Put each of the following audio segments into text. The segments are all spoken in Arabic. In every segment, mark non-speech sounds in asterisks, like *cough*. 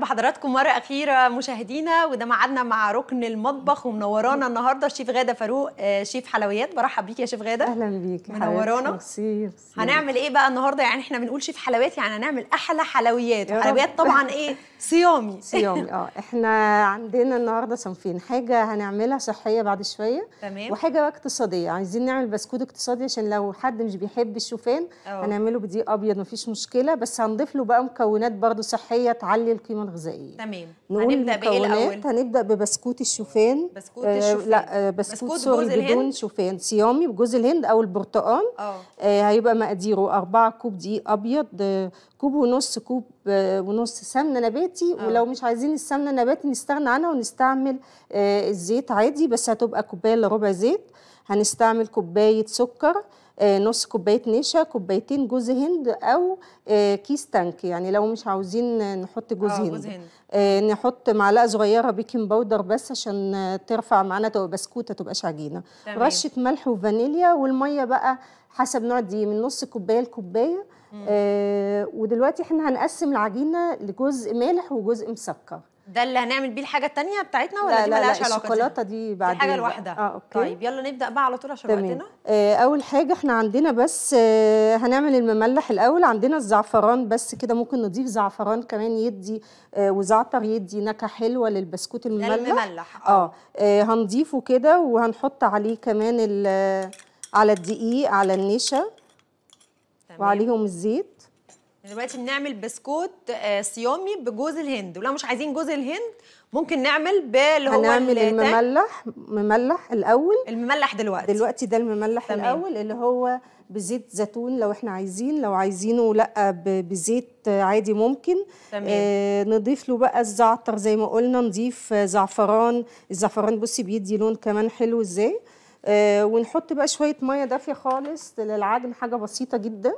بحضراتكم مرة أخيرة مشاهدينا وده معادنا مع ركن المطبخ ومنورانا النهاردة الشيف غادة فاروق آه، شيف حلويات برحب بيك يا شيف غادة أهلا بيك منورانا ميرسي هنعمل إيه بقى النهاردة يعني إحنا بنقول شيف حلويات يعني هنعمل أحلى حلويات حلويات طبعا إيه *laughs* صيامي صيامي اه احنا عندنا النهارده صنفين حاجه هنعملها صحيه بعد شويه تمام وحاجه بقى اقتصاديه عايزين نعمل بسكوت اقتصادي عشان لو حد مش بيحب الشوفان أوه. هنعمله بدقيق ابيض مفيش مشكله بس هنضيف له بقى مكونات برده صحيه تعلي القيمه الغذائيه تمام هنبدا بايه الاول هنبدا ببسكوت الشوفان بسكوت الشوفان آه لا آه، بسكوت, بسكوت جوز بدون شوفان صيامي بجوز الهند او البرتقال آه, آه، هيبقى مقاديره 4 كوب دقيق ابيض آه، كوب ونص كوب ونص سمنه نباتي أوه. ولو مش عايزين السمنه النباتي نستغنى عنها ونستعمل آه الزيت عادي بس هتبقى كوبايه الا ربع زيت هنستعمل كوبايه سكر آه، نص كوبايه نشا كوبايتين جوز هند او آه، كيس تانك يعني لو مش عاوزين نحط جوز آه، هند, جوز هند. نحط معلقه صغيره بيكنج باودر بس عشان ترفع معانا تبقى بسكوته تبقاش عجينه تمام. رشه ملح وفانيليا والميه بقى حسب نوع دي من نص كوبايه لكوبايه آه ودلوقتي احنا هنقسم العجينه لجزء مالح وجزء مسكر ده اللي هنعمل بيه الحاجه الثانيه بتاعتنا ولا لا دي مالهاش علاقه الشوكولاته دي بعدين حاجه لوحدها اه اوكي طيب يلا نبدا بقى على طول عشان وقتنا آه اول حاجه احنا عندنا بس آه هنعمل المملح الاول عندنا الزعفران بس كده ممكن نضيف زعفران كمان يدي آه وزعتر يدي نكهه حلوه للبسكوت المملح المملح آه. آه. اه هنضيفه كده وهنحط عليه كمان على الدقيق على النشا تمام. وعليهم الزيت دلوقتي بنعمل بسكوت آه، صيامي بجوز الهند ولو مش عايزين جوز الهند ممكن نعمل باللي هو هنعمل المملح مملح الاول المملح دلوقتي دلوقتي ده المملح تمام. الاول اللي هو بزيت زيتون لو احنا عايزين لو عايزينه لا بزيت عادي ممكن تمام. آه نضيف له بقى الزعتر زي ما قلنا نضيف زعفران الزعفران بصي بيدي لون كمان حلو ازاي آه ونحط بقى شويه ميه دافيه خالص للعجن حاجه بسيطه جدا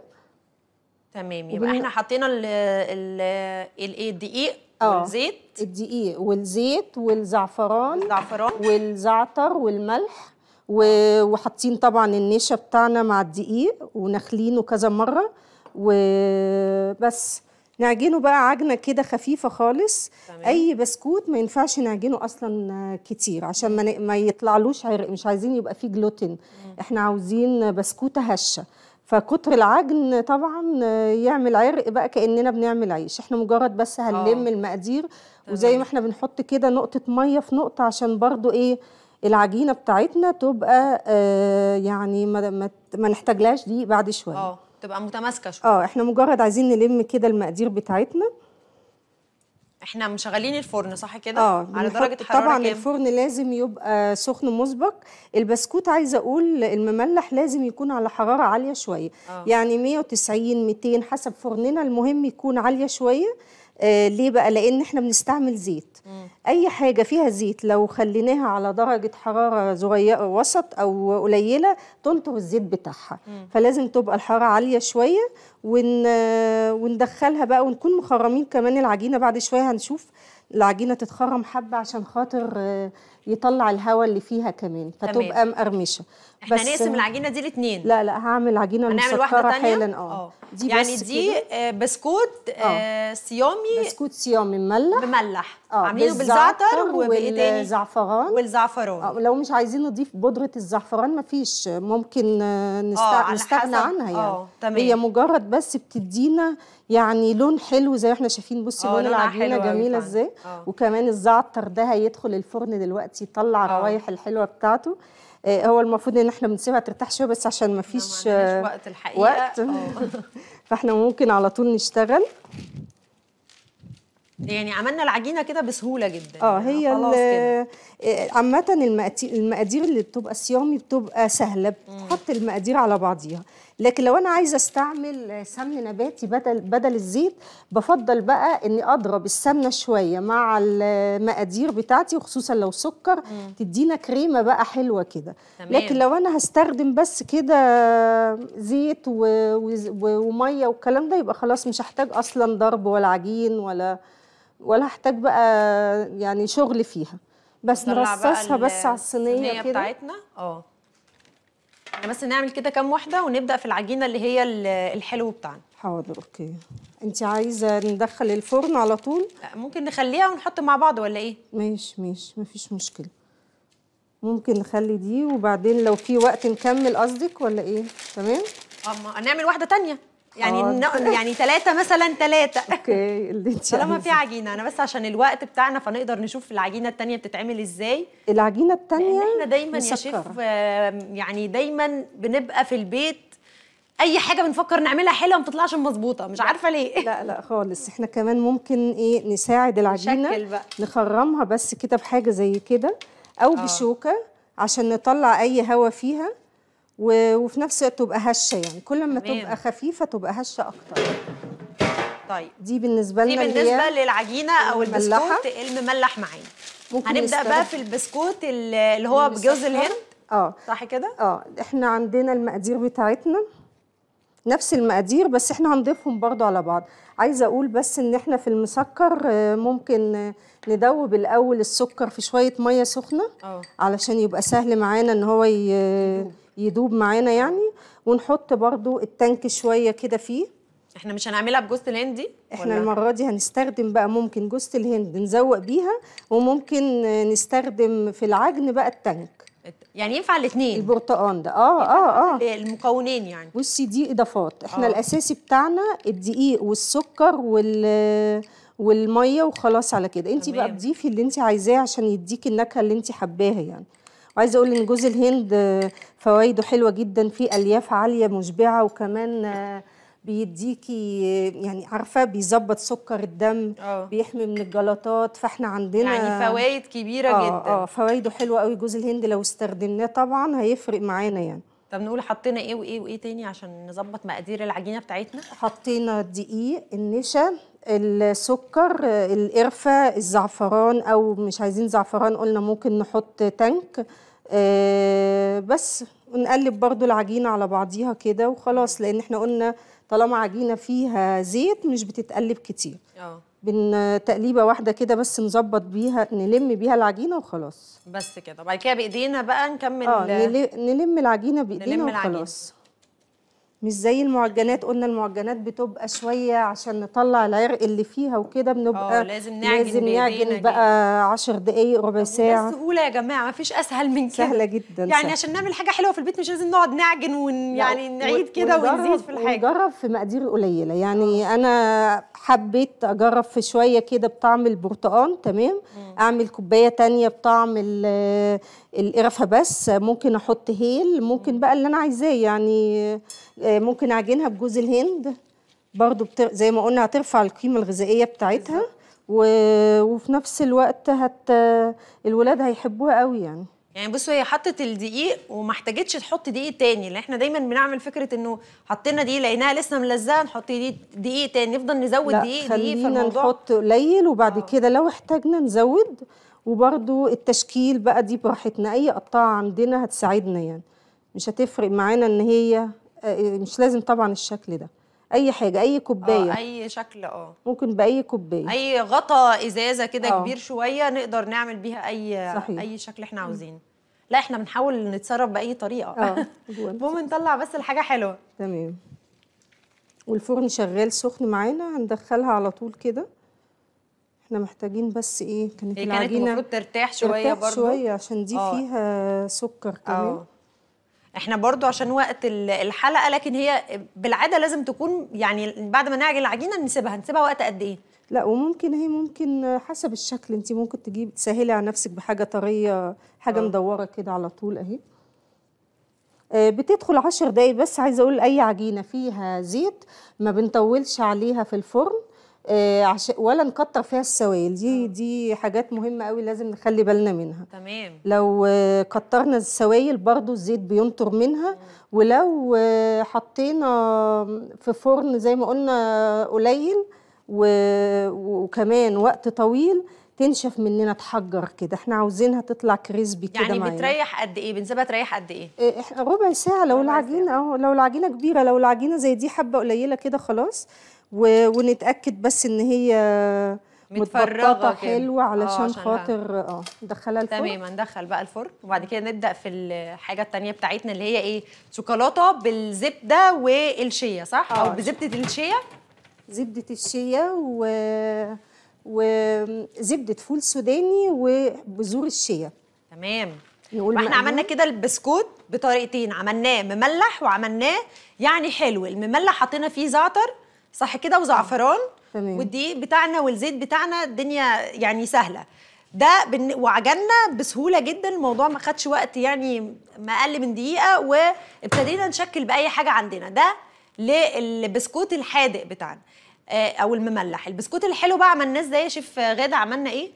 تمام يبقى وبن... احنا حطينا ايه الدقيق آه، والزيت الدقيق والزيت والزعفران الزعفران والزعتر والملح وحاطين طبعا النشا بتاعنا مع الدقيق ونخلينه كذا مره وبس نعجنه بقى عجنه كده خفيفه خالص تمام. اي بسكوت ما ينفعش نعجنه اصلا كتير عشان ما, ن... ما يطلعلوش عرق مش عايزين يبقى فيه جلوتين احنا عاوزين بسكوته هشه فكتر العجن طبعا يعمل عرق بقى كاننا بنعمل عيش احنا مجرد بس هنلم آه. المقادير وزي ما احنا بنحط كده نقطه ميه في نقطه عشان برضو ايه العجينه بتاعتنا تبقى آه يعني ما, ما, ما نحتاجلهاش دي بعد شويه اه تبقى متماسكه شويه اه احنا مجرد عايزين نلم كده المقادير بتاعتنا احنا مشغلين الفرن صح كده آه على درجه حراره طبعا كام؟ الفرن لازم يبقى سخن مسبق البسكوت عايزه اقول المملح لازم يكون على حراره عاليه شويه آه. يعني 190 200 حسب فرننا المهم يكون عاليه شويه آه، ليه بقى لان احنا بنستعمل زيت مم. اي حاجه فيها زيت لو خليناها على درجه حراره صغيره وسط او قليله تنطر الزيت بتاعها مم. فلازم تبقى الحراره عاليه شويه ون... وندخلها بقى ونكون مخرمين كمان العجينه بعد شويه هنشوف العجينه تتخرم حبه عشان خاطر آه يطلع الهواء اللي فيها كمان فتبقى مقرمشه احنا بس نقسم العجينه دي الاثنين لا لا هعمل عجينه مسكره حالا آه. اه دي يعني بس دي كده. آه، بسكوت آه،, آه صيامي بسكوت صيامي مملح مملح اه عاملينه بالزعتر والزعفران والزعفران آه لو مش عايزين نضيف بودره الزعفران مفيش ممكن نستغنى نستغنى عنها يعني اه تمام هي مجرد بس بتدينا يعني لون حلو زي ما احنا شايفين بصي لون العجينه جميله ازاي وكمان الزعتر ده هيدخل الفرن دلوقتي وقت يطلع الروايح آه. الحلوه بتاعته آه، هو المفروض ان احنا بنسيبها ترتاح شويه بس عشان ما فيش آه، وقت الحقيقه وقت *laughs* فاحنا ممكن على طول نشتغل يعني عملنا العجينه كده بسهوله جدا اه هي يعني عامه المقادير اللي بتبقى صيامي بتبقى سهله بتحط المقادير على بعضيها لكن لو انا عايزه استعمل سمن نباتي بدل بدل الزيت بفضل بقى اني اضرب السمنه شويه مع المقادير بتاعتي وخصوصا لو سكر مم. تدينا كريمه بقى حلوه كده لكن لو انا هستخدم بس كده زيت و... و... وميه والكلام ده يبقى خلاص مش هحتاج اصلا ضرب ولا عجين ولا ولا هحتاج بقى يعني شغل فيها بس نرصصها بس على الصينيه كده بتاعتنا اه احنا يعني بس نعمل كده كام واحده ونبدا في العجينه اللي هي الحلو بتاعنا حاضر اوكي انت عايزه ندخل الفرن على طول لا ممكن نخليها ونحط مع بعض ولا ايه ماشي ماشي مفيش مشكله ممكن نخلي دي وبعدين لو في وقت نكمل قصدك ولا ايه تمام اما نعمل واحده تانية يعني آه. يعني ثلاثة مثلا ثلاثة *laughs* اوكي اللي انت طالما في عجينة انا بس عشان الوقت بتاعنا فنقدر نشوف العجينة التانية بتتعمل ازاي العجينة التانية احنا دايما يا شيف يعني دايما بنبقى في البيت اي حاجه بنفكر نعملها حلوه ما بتطلعش مظبوطه مش عارفه ليه *laughs* لا لا خالص احنا كمان ممكن ايه نساعد العجينه بقى. نخرمها بس كده بحاجه زي كده او آه. بشوكه عشان نطلع اي هواء فيها وفي نفس الوقت تبقى هشه يعني كل ما تبقى خفيفه تبقى هشه اكتر طيب دي بالنسبه لنا دي بالنسبه للعجينه او البسكوت المملح معانا هنبدا بقى في البسكوت اللي هو بجوز الهند اه صح كده اه احنا عندنا المقادير بتاعتنا نفس المقادير بس احنا هنضيفهم برضو على بعض عايزه اقول بس ان احنا في المسكر آه، ممكن ندوب الاول السكر في شويه ميه سخنه أوه. علشان يبقى سهل معانا ان هو ي... يدوب معانا يعني ونحط برضو التانك شويه كده فيه احنا مش هنعملها بجوز الهندي احنا ولا؟ المره دي هنستخدم بقى ممكن جوز الهند نزوق بيها وممكن نستخدم في العجن بقى التانك يعني ينفع الاثنين البرتقان ده اه اه اه المكونين يعني بصي دي اضافات احنا أوه. الاساسي بتاعنا الدقيق والسكر وال والميه وخلاص على كده انت بقى تضيفي اللي انت عايزاه عشان يديكي النكهه اللي انت حباها يعني وعايزه اقول ان جوز الهند فوائده حلوه جدا في الياف عاليه مشبعه وكمان بيديكي يعني عارفه بيظبط سكر الدم أوه. بيحمي من الجلطات فاحنا عندنا يعني فوائد كبيره أوه جدا اه فوائده حلوه قوي جوز الهند لو استخدمناه طبعا هيفرق معانا يعني طب نقول حطينا ايه وايه وايه تاني عشان نظبط مقادير العجينه بتاعتنا حطينا الدقيق النشا السكر القرفه الزعفران او مش عايزين زعفران قلنا ممكن نحط تانك آه، بس ونقلب برضو العجينه على بعضيها كده وخلاص لان احنا قلنا طالما عجينه فيها زيت مش بتتقلب كتير أوه. بن واحده كده بس نظبط بيها نلم بيها العجينه وخلاص بس كده وبعد كده بايدينا بقى نكمل اه نلم العجينه بايدينا وخلاص العجينة. مش زي المعجنات قلنا المعجنات بتبقى شويه عشان نطلع العرق اللي فيها وكده بنبقى اه لازم نعجن لازم نعجن بقى 10 دقائق ربع ساعه بس سهوله يا جماعه مفيش اسهل من كده سهله جدا يعني سهل. عشان نعمل حاجه حلوه في البيت مش لازم نقعد نعجن ون يعني نعيد كده ونزيد في الحاجه ونجرب في مقادير قليله يعني أوه. انا حبيت اجرب في شويه كده بطعم البرتقال تمام مم. اعمل كوبايه تانية بطعم القرفه بس ممكن احط هيل ممكن بقى اللي انا عايزاه يعني آه، ممكن اعجنها بجوز الهند برضو بتر... زي ما قلنا هترفع القيمه الغذائيه بتاعتها و... وفي نفس الوقت هت... الولاد هيحبوها قوي يعني يعني بصوا هي حطت الدقيق وما احتاجتش تحط دقيق تاني لان احنا دايما بنعمل فكره انه حطينا دقيق لقيناها لسه ملزقه نحط دقيق تاني نفضل نزود دقيق دقيق في الموضوع نحط قليل وبعد آه. كده لو احتاجنا نزود وبرضو التشكيل بقى دي براحتنا اي قطاعه عندنا هتساعدنا يعني مش هتفرق معانا ان هي آه، مش لازم طبعا الشكل ده اي حاجه اي آه، كوبايه اي شكل اه ممكن باي كوبايه اي غطا ازازه كده آه. كبير شويه نقدر نعمل بيها اي صحيح. اي شكل احنا عاوزينه لا احنا بنحاول نتصرف باي طريقه *laughs* المهم نطلع بس الحاجه حلوه تمام والفرن شغال سخن معانا هندخلها على طول كده احنا محتاجين بس ايه كانت هي كانت المفروض ترتاح شويه برضه شويه عشان دي أوه. فيها سكر كمان أوه. احنا برضو عشان وقت الحلقه لكن هي بالعاده لازم تكون يعني بعد ما نعجن العجينه نسيبها نسيبها وقت قد ايه لا وممكن هي ممكن حسب الشكل انت ممكن تجيب تسهلي على نفسك بحاجه طريه حاجه أوه. مدوره كده على طول اهي آه، بتدخل عشر دقايق بس عايزه اقول اي عجينه فيها زيت ما بنطولش عليها في الفرن آه، عشان ولا نكتر فيها السوائل دي آه. دي حاجات مهمه قوي لازم نخلي بالنا منها تمام لو كترنا السوائل برضو الزيت بينطر منها آه. ولو حطينا في فرن زي ما قلنا قليل وكمان وقت طويل تنشف مننا تحجر كده احنا عاوزينها تطلع كريسبي كده يعني بتريح قد ايه بنسيبها تريح قد ايه احنا ربع ساعه لو العجينه اهو لو العجينه كبيره لو العجينه زي دي حبه قليله كده خلاص ونتاكد بس ان هي متفرغه حلوه آه، علشان خاطر اه ندخلها الفرن تمام ندخل بقى الفرن وبعد كده نبدا في الحاجه الثانيه بتاعتنا اللي هي ايه شوكولاته بالزبده والشيا صح آه. او بزبده الشيا زبده الشيا و وزبده فول سوداني وبذور الشيا تمام واحنا احنا عملنا كده البسكوت بطريقتين عملناه مملح وعملناه يعني حلو المملح حطينا فيه زعتر صح كده وزعفران تمام والدقيق بتاعنا والزيت بتاعنا الدنيا يعني سهله ده بن... وعجلنا بسهوله جدا الموضوع ما خدش وقت يعني ما اقل من دقيقه وابتدينا نشكل باي حاجه عندنا ده للبسكوت الحادق بتاعنا آه، او المملح البسكوت الحلو بقى عملناه ازاي يا شيف غاده عملنا ايه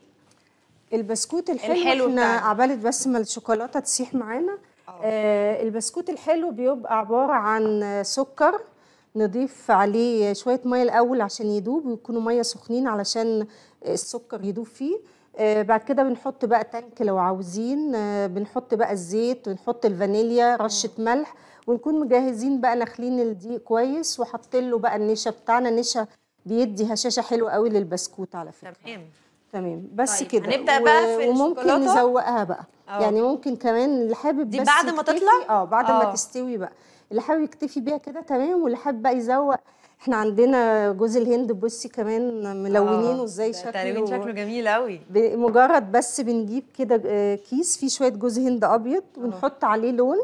البسكوت الحلو, الحلو احنا عبالة بس ما الشوكولاته تسيح معانا آه, آه، البسكوت الحلو بيبقى عباره عن سكر نضيف عليه شويه ميه الاول عشان يدوب ويكونوا ميه سخنين علشان السكر يدوب فيه آه، بعد كده بنحط بقى تانك لو عاوزين آه، بنحط بقى الزيت ونحط الفانيليا رشه ملح ونكون مجهزين بقى نخلين الدقيق كويس وحاطين له بقى النشا بتاعنا النشا بيدي هشاشه حلوه قوي للبسكوت على فكره تمام تمام بس طيب. كده هنبدأ بقى في وممكن نزوقها بقى أوه. يعني ممكن كمان اللي حابب دي بس بعد ما تطلع اه بعد أوه. ما اه. تستوي بقى اللي حابب يكتفي بيها كده تمام واللي حابب بقى يزوق احنا عندنا جوز الهند بصي كمان ملونينه آه، ازاي شكله تقريبا شكله جميل قوي مجرد بس بنجيب كده آه، كيس فيه شويه جوز هند ابيض آه. ونحط عليه لون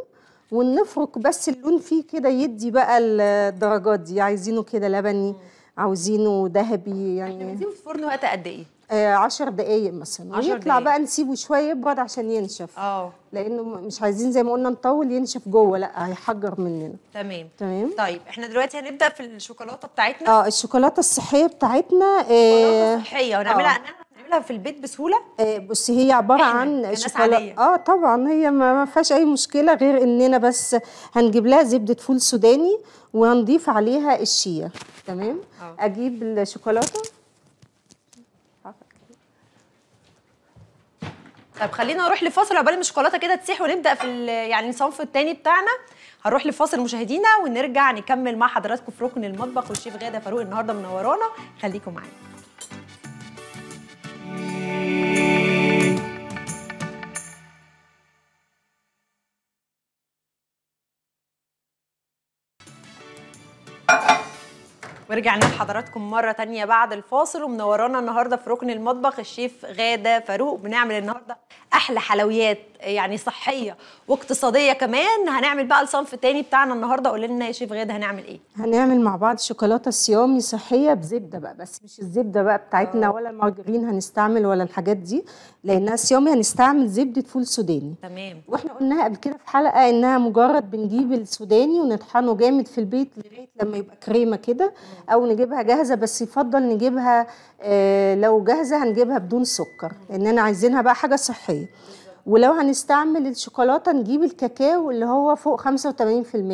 ونفرك بس اللون فيه كده يدي بقى الدرجات دي عايزينه كده لبني عاوزينه ذهبي يعني احنا في الفرن وقت قد ايه 10 آه، دقايق مثلا ويطلع بقى نسيبه شويه يبرد عشان ينشف اه لانه مش عايزين زي ما قلنا نطول ينشف جوه لا هيحجر مننا تمام تمام طيب احنا دلوقتي هنبدا في الشوكولاته بتاعتنا اه الشوكولاته الصحيه بتاعتنا آه صحيه ونعملها آه. في البيت بسهوله؟ آه، بص هي عباره عن شوكولاته اه طبعا هي ما فيهاش اي مشكله غير اننا بس هنجيب لها زبده فول سوداني وهنضيف عليها الشيا تمام؟ أوه. اجيب الشوكولاته طب خلينا نروح لفاصل عقبال الشوكولاته كده تسيح ونبدا في يعني الصنف الثاني بتاعنا هنروح لفاصل مشاهدينا ونرجع نكمل مع حضراتكم في ركن المطبخ والشيف غاده فاروق النهارده منورانا خليكم معانا ورجعنا لحضراتكم مرة تانية بعد الفاصل ومنورانا النهاردة في ركن المطبخ الشيف غادة فاروق بنعمل النهاردة أحلى حلويات يعني صحية واقتصادية كمان هنعمل بقى الصنف التاني بتاعنا النهاردة قول لنا يا شيف غادة هنعمل إيه؟ هنعمل مع بعض شوكولاتة صيامي صحية بزبدة بقى بس مش الزبدة بقى بتاعتنا آه. ولا المارجرين هنستعمل ولا الحاجات دي لأنها صيامي هنستعمل زبدة فول سوداني تمام واحنا قلناها قبل كده في حلقة إنها مجرد بنجيب السوداني ونطحنه جامد في البيت لغاية لما يبقى كريمة كده آه. او نجيبها جاهزه بس يفضل نجيبها آه، لو جاهزه هنجيبها بدون سكر لاننا عايزينها بقى حاجه صحيه ولو هنستعمل الشوكولاته نجيب الكاكاو اللي هو فوق 85%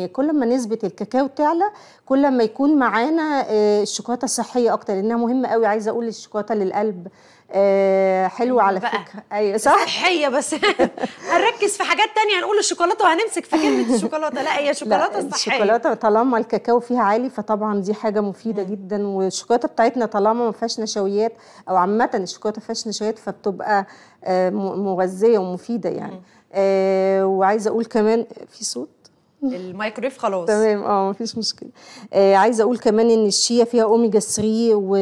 كل ما نسبه الكاكاو تعلى كل ما يكون معانا آه، الشوكولاته صحيه اكتر لانها مهمه قوي عايزه اقول الشوكولاته للقلب آه حلوه على بقى. فكره ايوه صح صحيه بس *laughs* هنركز في حاجات تانية هنقول الشوكولاته وهنمسك في كلمه *laughs* الشوكولاته لا هي شوكولاته صحيه الشوكولاته طالما الكاكاو فيها عالي فطبعا دي حاجه مفيده م. جدا والشوكولاته بتاعتنا طالما ما فيهاش نشويات او عامه الشوكولاته ما فيهاش نشويات فبتبقى آه، مغذيه ومفيده يعني آه وعايزه اقول كمان في صوت المايكرويف خلاص تمام اه مفيش مشكله آه عايزه اقول كمان ان الشيا فيها اوميجا 3 و...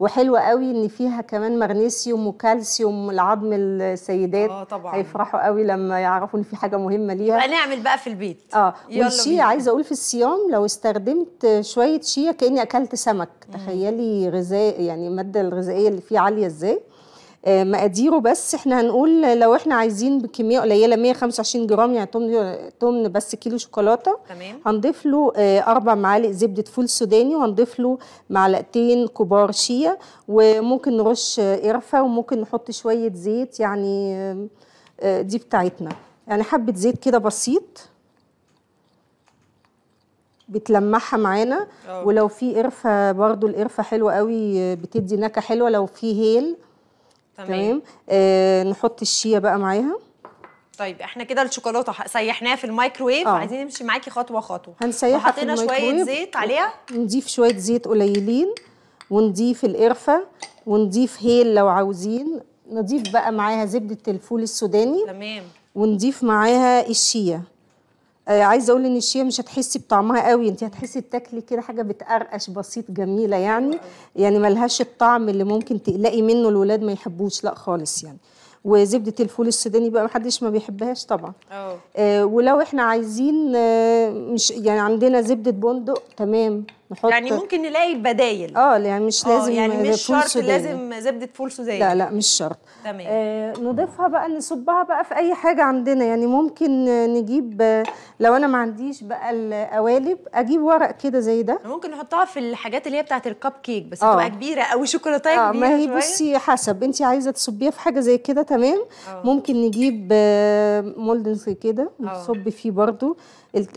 وحلوه قوي ان فيها كمان مغنيسيوم وكالسيوم العظم السيدات اه طبعا هيفرحوا قوي لما يعرفوا ان في حاجه مهمه ليها يبقى نعمل بقى في البيت اه والشيا عايزه اقول في الصيام لو استخدمت شويه شيا كاني اكلت سمك تخيلي غذاء يعني الماده الغذائيه اللي فيه عاليه ازاي آه، مقاديره بس احنا هنقول لو احنا عايزين بكميه قليله 125 جرام يعني تمن تمن بس كيلو شوكولاته تمام هنضيف له آه، اربع معالق زبده فول سوداني وهنضيف له معلقتين كبار شيا وممكن نرش قرفه وممكن نحط شويه زيت يعني آه، دي بتاعتنا يعني حبه زيت كده بسيط بتلمعها معانا ولو في قرفه برضو القرفه حلوه قوي بتدي نكهه حلوه لو في هيل تمام, تمام. آه نحط الشيا بقى معاها طيب احنا كده الشوكولاته سيحناها في الميكرويف آه. عايزين نمشي معاكي خطوه خطوه هنسيحها في الميكرويف شويه زيت عليها نضيف شويه زيت قليلين ونضيف القرفه ونضيف هيل لو عاوزين نضيف بقى معاها زبده الفول السوداني تمام ونضيف معاها الشيا آه عايزه اقول ان الشيا مش هتحسي بطعمها قوي انت هتحسي بتاكلي كده حاجه بتقرقش بسيط جميله يعني يعني ملهاش الطعم اللي ممكن تقلقي منه الولاد ما يحبوش لا خالص يعني وزبده الفول السوداني بقى محدش ما بيحبهاش طبعا أوه. آه ولو احنا عايزين آه مش يعني عندنا زبده بندق تمام نحط يعني ممكن نلاقي البدايل اه يعني مش آه، لازم يعني مش شرط لازم زبده فول سوداني لا لا مش شرط تمام آه نضيفها بقى نصبها بقى في اي حاجه عندنا يعني ممكن نجيب لو انا ما عنديش بقى القوالب اجيب ورق كده زي ده ممكن نحطها في الحاجات اللي هي بتاعت الكب كيك بس آه. تبقى كبيره او شوكولاته كبيره آه ما هي بصي حسب انت عايزه تصبيها في حاجه زي كده تمام أوه. ممكن نجيب آه، مولدنس كده نصب فيه برده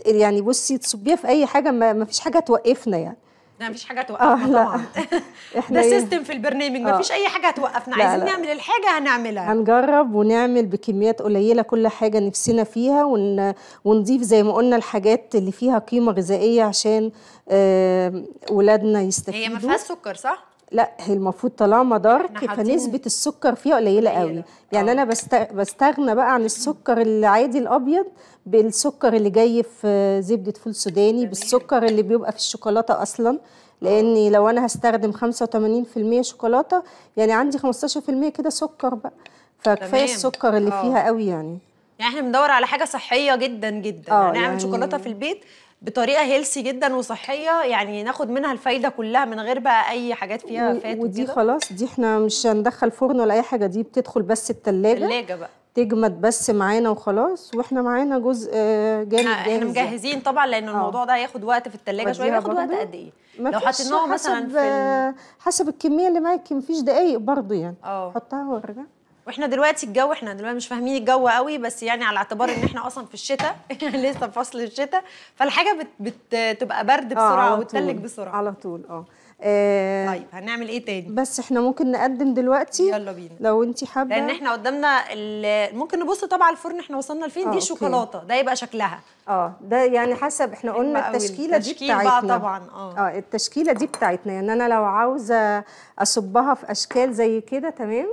يعني بصي تصبيها في اي حاجه ما فيش حاجه توقفنا يعني لا مفيش حاجه توقفنا آه طبعا *laughs* احنا ده سيستم إيه؟ في البرنامج آه. مفيش اي حاجه توقفنا لا عايزين لا. نعمل الحاجه هنعملها هنجرب ونعمل بكميات قليله كل حاجه نفسنا فيها ون... ونضيف زي ما قلنا الحاجات اللي فيها قيمه غذائيه عشان آه... ولادنا يستفيدوا هي ما فيهاش سكر صح لا هي المفروض طالما دارك فنسبه السكر فيها قليله قوي يعني أوه. انا بستغنى بقى عن السكر العادي الابيض بالسكر اللي جاي في زبده فول سوداني بالسكر اللي بيبقى في الشوكولاته اصلا لان آه. لو انا هستخدم 85% شوكولاته يعني عندي 15% كده سكر بقى فكفايه السكر اللي أوه. فيها قوي يعني يعني احنا بندور على حاجه صحيه جدا جدا آه، يعني نعمل يعني يعني شوكولاته في البيت بطريقه هيلسي جدا وصحيه يعني ناخد منها الفايده كلها من غير بقى اي حاجات فيها فات ودي وكدا. خلاص دي احنا مش هندخل فرن ولا اي حاجه دي بتدخل بس التلاجة التلاجة بقى تجمد بس معانا وخلاص واحنا معانا جزء آه، جامد احنا يعني. مجهزين طبعا لان آه. الموضوع ده هياخد وقت في التلاجة شويه بياخد وقت قد ايه لو حطيناه مثلا في آه، حسب الكميه اللي معاكي مفيش دقايق برضه يعني اه حطها وارجع واحنا دلوقتي الجو احنا دلوقتي مش فاهمين الجو قوي بس يعني على اعتبار ان احنا اصلا في الشتاء *laughs* لسه في فصل الشتاء فالحاجه بتبقى برد آه، بسرعه آه وتلج بسرعه على طول اه طيب هنعمل ايه تاني آه، بس احنا ممكن نقدم دلوقتي يلا بينا لو انت حابه لان احنا قدامنا ممكن نبص طبعا الفرن احنا وصلنا لفين دي آه، شوكولاته ده يبقى شكلها اه ده يعني حسب احنا قلنا التشكيله دي بتاعتنا بقى طبعا اه اه التشكيله دي بتاعتنا يعني انا لو عاوزه اصبها في اشكال زي كده تمام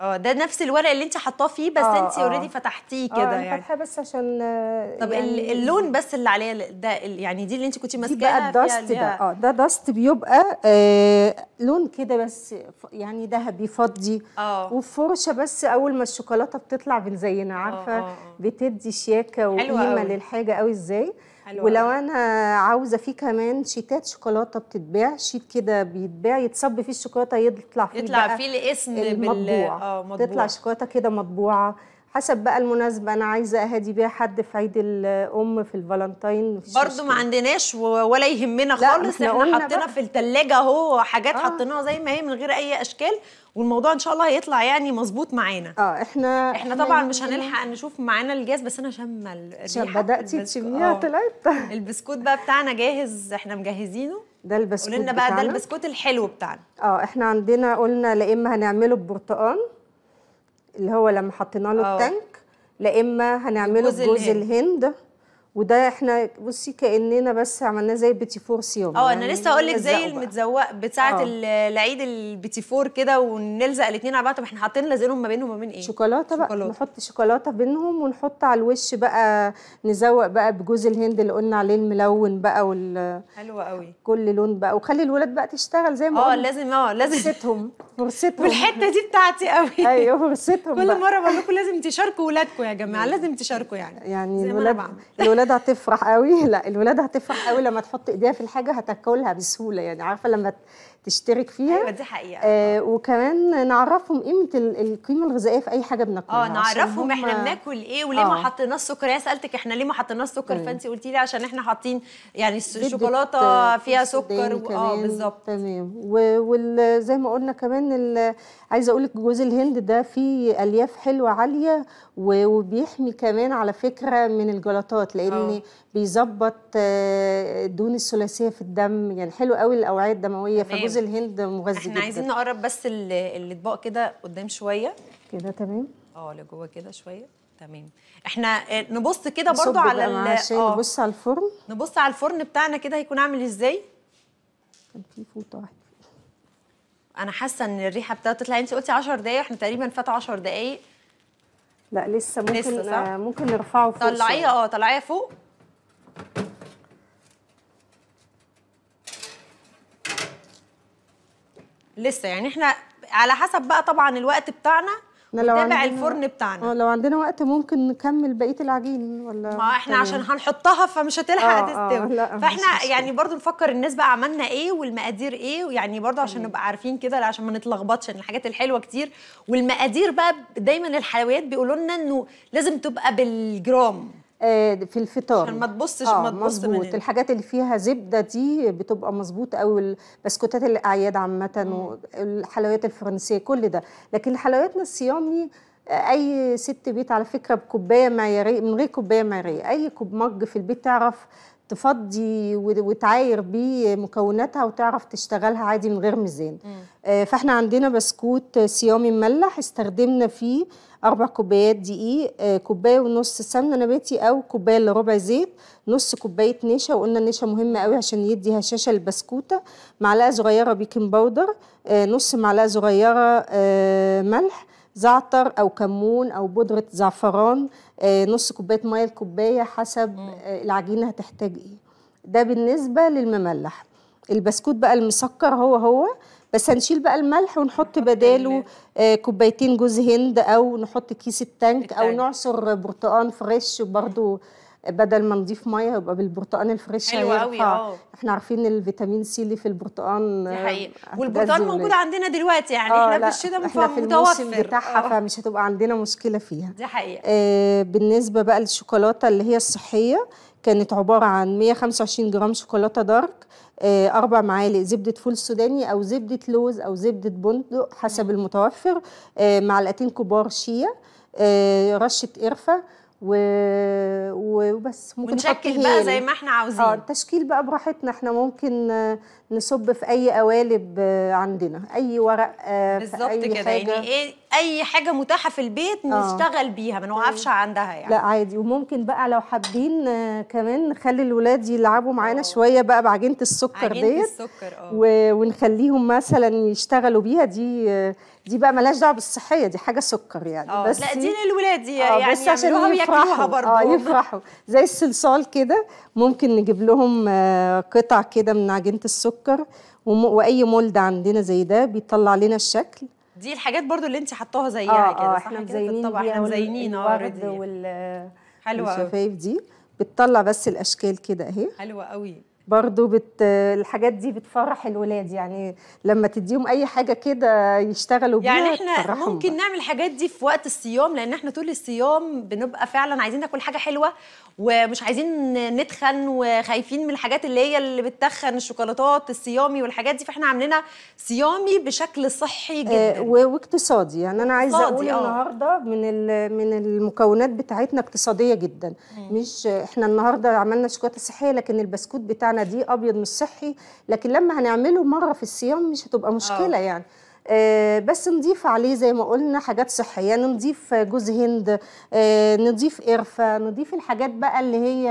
اه ده نفس الورق اللي انت حطاه فيه بس آه انت اوريدي آه فتحتيه آه، كده آه يعني فاتحه بس عشان آه، طب يعني اللون بس اللي عليه ده يعني دي اللي انت كنت ماسكاها بقى الدست ده اه ده دست بيبقى آه لون كده بس يعني ذهبي فضي اه وفرشه بس اول ما الشوكولاته بتطلع بنزينها آه، عارفه آه آه. بتدي شياكه وقيمه للحاجه قوي ازاي حلوة. ولو انا عاوزه فيه كمان شيتات شوكولاته بتتباع شيت كده بيتباع يتصب فيه الشوكولاته يطلع فيه يطلع فيه الاسم المطبوع بال... آه، مطبوع. تطلع شوكولاته كده مطبوعه حسب بقى المناسبه انا عايزه اهدي بيها حد في عيد الام في الفالنتين برضه ما عندناش ولا يهمنا خالص احنا حطينا في التلاجة اهو حاجات آه. حطيناها زي ما هي من غير اي اشكال والموضوع ان شاء الله هيطلع يعني مظبوط معانا اه احنا احنا طبعا يعني مش هنلحق نشوف معانا الجاز بس انا شامه الريحه بداتي تشميها آه. طلعت *laughs* البسكوت بقى بتاعنا جاهز احنا مجهزينه ده البسكوت قلنا بقى بتاعنا. ده البسكوت الحلو بتاعنا اه احنا عندنا قلنا لا اما هنعمله ببرتقال اللي هو لما حطينا له آه. التانك لا اما هنعمله الهند, الهند وده احنا بصي كاننا بس عملناه زي بيتي فور صيام اه انا لسه اقول لك يعني زي المتزوق بتاعه اه. العيد البيتي فور كده ونلزق الاثنين على بعض طب احنا حاطين لازقينهم ما بينهم وما بين ايه شوكولاته بقى نحط شوكولاته بينهم ونحط على الوش بقى نزوق بقى بجوز الهند اللي قلنا عليه الملون بقى وال حلو قوي كل لون بقى وخلي الولاد بقى تشتغل زي ما اه لازم اه لازم فرصتهم فرصتهم والحته دي بتاعتي قوي ايوه فرصتهم كل مره بقول لكم لازم تشاركوا ولادكم يا جماعه لازم تشاركوا يعني يعني الولاد الولاد هتفرح قوي لا الولاد هتفرح قوي لما تحط ايديها في الحاجه هتاكلها بسهوله يعني عارفه لما تشترك فيها ايوه دي حقيقه آه وكمان نعرفهم قيمه القيمه الغذائيه في اي حاجه بناكلها اه نعرفهم احنا بناكل ايه وليه آه. ما حطيناش سكر هي سالتك احنا ليه ما حطيناش سكر أيوة. فانت قلتي لي عشان احنا حاطين يعني الشوكولاته آه، فيها سكر اه بالظبط تمام وزي ما قلنا كمان عايزه اقول لك جوز الهند ده فيه الياف حلوه عاليه وبيحمي كمان على فكره من الجلطات لان آه. بيظبط الدهون آه، الثلاثيه في الدم يعني حلو قوي الاوعيه الدمويه طيب. جوز الهند مغذي احنا جدا. عايزين نقرب بس الاطباق كده قدام شويه كده تمام اه لجوه كده شويه تمام احنا آه، نبص كده برضو على اه نبص على الفرن نبص على الفرن بتاعنا كده هيكون عامل ازاي كان في فوطه واحده انا حاسه ان الريحه بتاعته تطلع يعني انت قلتي 10 دقائق احنا تقريبا فات 10 دقائق لا لسه ممكن لسه آه، ممكن نرفعه فوق طلعيه اه طلعيه فوق لسه يعني احنا على حسب بقى طبعا الوقت بتاعنا نتابع الفرن بتاعنا اه لو عندنا وقت ممكن نكمل بقيه العجين ولا ما احنا تمام. عشان هنحطها فمش هتلحق آه، آه، تستوي فاحنا يعني برضو نفكر الناس بقى عملنا ايه والمقادير ايه ويعني برضو عشان نبقى عارفين كده عشان ما نتلخبطش ان الحاجات الحلوه كتير والمقادير بقى دايما الحلويات بيقولوا لنا انه لازم تبقى بالجرام آه، في الفطار عشان ما تبصش آه ما تبص مظبوط الحاجات اللي فيها زبده دي بتبقى مظبوط قوي بسكوتات الاعياد عامه والحلويات الفرنسيه كل ده لكن حلوياتنا الصيامي آه، اي ست بيت على فكره بكوبايه معياريه من غير كوبايه معياريه اي كوب مج في البيت تعرف تفضي وتعاير بيه مكوناتها وتعرف تشتغلها عادي من غير ميزان آه، فاحنا عندنا بسكوت صيامي مملح استخدمنا فيه اربع كوبايات دقيق آه، كوبايه ونص سمنه نباتي او كوبايه الا ربع زيت نص كوبايه نشا وقلنا النشا مهمه قوي عشان يدي هشاشه للبسكوته معلقه صغيره بيكنج باودر آه، نص معلقه صغيره ملح زعتر او كمون او بودره زعفران آه، نص كوبايه ميه الكوبايه حسب آه، العجينه هتحتاج ايه ده بالنسبه للمملح البسكوت بقى المسكر هو هو بس هنشيل بقى الملح ونحط بداله آه، كوبايتين جوز هند او نحط كيس التانك, التانك. او نعصر برتقان فريش برضو بدل ما نضيف ميه يبقى بالبرتقان الفريش حلو قوي اه احنا عارفين الفيتامين سي اللي في البرتقان دي آه، حقيقة والبرتقان موجود عندنا دلوقتي يعني اه، احنا في الشتاء احنا في الموسم بتاعها اه. فمش هتبقى عندنا مشكله فيها دي حقيقة بالنسبه بقى للشوكولاته اللي هي الصحيه كانت عباره عن 125 جرام شوكولاته دارك أربع معالق زبدة فول سوداني أو زبدة لوز أو زبدة بندق حسب المتوفر معلقتين كبار شيا رشة قرفة وبس ممكن ونشكل بقى زي ما احنا عاوزين اه التشكيل بقى براحتنا احنا ممكن نصب في اي قوالب آه، عندنا اي ورق آه، بالظبط كده يعني ايه اي حاجه متاحه في البيت آه. نشتغل آه. بيها ما نوقفش عندها يعني لا عادي وممكن بقى لو حابين كمان نخلي الولاد يلعبوا معانا شويه بقى بعجينه السكر ديت عجينه السكر اه ونخليهم مثلا يشتغلوا بيها دي دي بقى ملهاش دعوه بالصحيه دي حاجه سكر يعني أوه. بس لا دي للولاد يعني بس عشان يفرحوا برضه اه يفرحوا زي الصلصال كده ممكن نجيب لهم قطع كده من عجينه السكر السكر واي مولد عندنا زي ده بيطلع لنا الشكل دي الحاجات برضو اللي انت حطاها زيها آه كده آه احنا مزينين طبعا احنا مزينين الورد حلوه الشفايف دي بتطلع بس الاشكال كده اهي حلوه قوي برضو بت... الحاجات دي بتفرح الولاد يعني لما تديهم اي حاجه كده يشتغلوا بيها يعني احنا ممكن بقى. نعمل الحاجات دي في وقت الصيام لان احنا طول الصيام بنبقى فعلا عايزين ناكل حاجه حلوه ومش عايزين نتخن وخايفين من الحاجات اللي هي اللي بتتخن الشوكولاتات الصيامي والحاجات دي فاحنا عاملينها صيامي بشكل صحي آه، جدا آه واقتصادي يعني انا عايزه اقول آه. النهارده من من المكونات بتاعتنا اقتصاديه جدا مم. مش احنا النهارده عملنا شوكولاته صحيه لكن البسكوت بتاعنا دي ابيض مش صحي لكن لما هنعمله مره في الصيام مش هتبقى مشكله آه. يعني آه، بس نضيف عليه زي ما قلنا حاجات صحيه نضيف جوز هند آه، نضيف قرفه نضيف الحاجات بقى اللي هي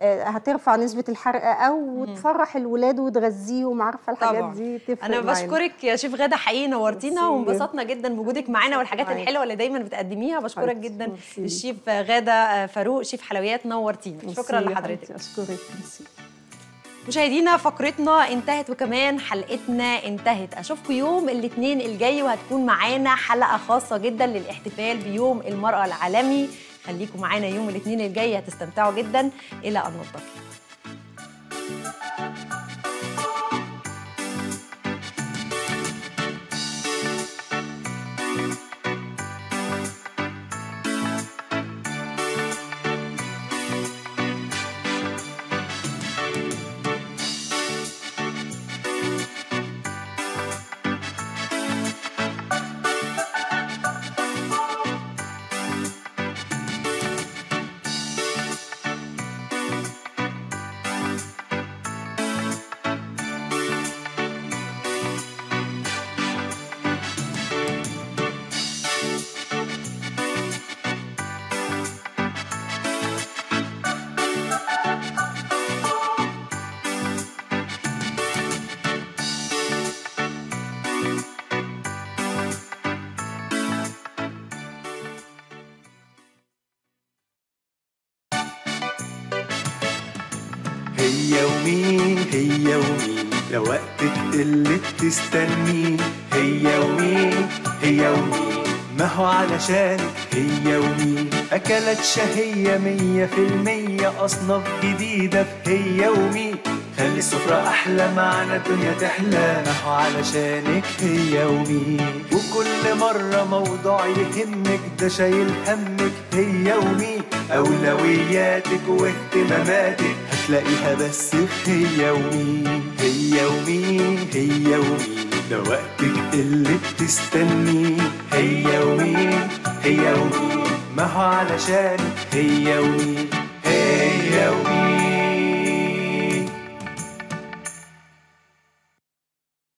آه، هترفع نسبة الحرق أو تفرح الولاد وتغذيهم عارفة الحاجات طبعا. دي تفرق أنا بشكرك معنا. يا شيف غادة حقيقي نورتينا وانبسطنا جدا بوجودك معانا والحاجات عايز. الحلوة اللي دايما بتقدميها بشكرك جدا مرسي. الشيف غادة فاروق شيف حلويات نورتينا شكرا لحضرتك أشكرك مشاهدينا فقرتنا انتهت وكمان حلقتنا انتهت اشوفكم يوم الاثنين الجاي وهتكون معانا حلقه خاصه جدا للاحتفال بيوم المراه العالمي خليكم معانا يوم الاثنين الجاي هتستمتعوا جدا الى ان نلتقي هي ومين هي ومين لو اللي تستني هي ومين هي ومين ما هو علشانك هي ومين أكلت شهية مية في المية أصناف جديدة في هي ومين خلي السفرة أحلى معنا الدنيا تحلى ما هو علشانك هي ومين وكل مرة موضوع يهمك ده شايل همك هي ومين أولوياتك واهتماماتك هتلاقيها بس في هي ومين هي ومين هي ومين ده وقتك اللي بتستنيه هي ومين هي ومين ما هو علشان هي ومين هي ومين